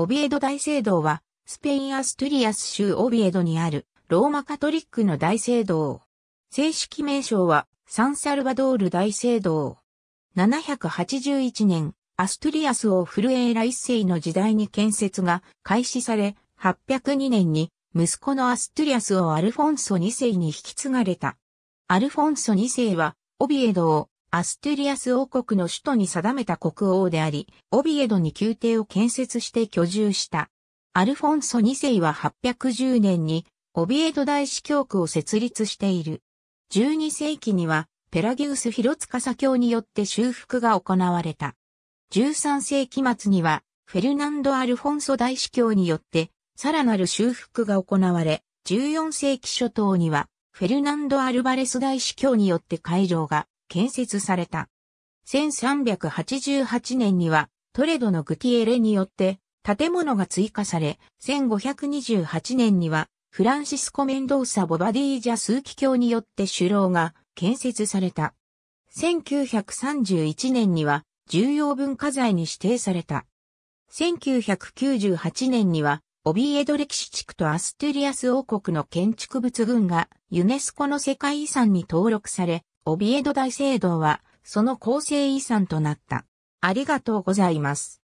オビエド大聖堂は、スペインアストゥリアス州オビエドにある、ローマカトリックの大聖堂。正式名称は、サンサルバドール大聖堂。781年、アストゥリアスをフルエーラ一世の時代に建設が開始され、802年に、息子のアストゥリアスをアルフォンソ2世に引き継がれた。アルフォンソ2世は、オビエドをアステリアス王国の首都に定めた国王であり、オビエドに宮廷を建設して居住した。アルフォンソ2世は810年にオビエド大司教区を設立している。12世紀にはペラギウスヒロツカサ教によって修復が行われた。13世紀末にはフェルナンド・アルフォンソ大司教によってさらなる修復が行われ、14世紀初頭にはフェルナンド・アルバレス大司教によって会場が建設された。1388年にはトレドのグティエレによって建物が追加され、1528年にはフランシスコ・メンドーサ・ボバディージャーキ教によって首楼が建設された。1931年には重要文化財に指定された。1998年にはオビエド歴史地区とアステュリアス王国の建築物群がユネスコの世界遺産に登録され、オビエド大聖堂は、その構成遺産となった。ありがとうございます。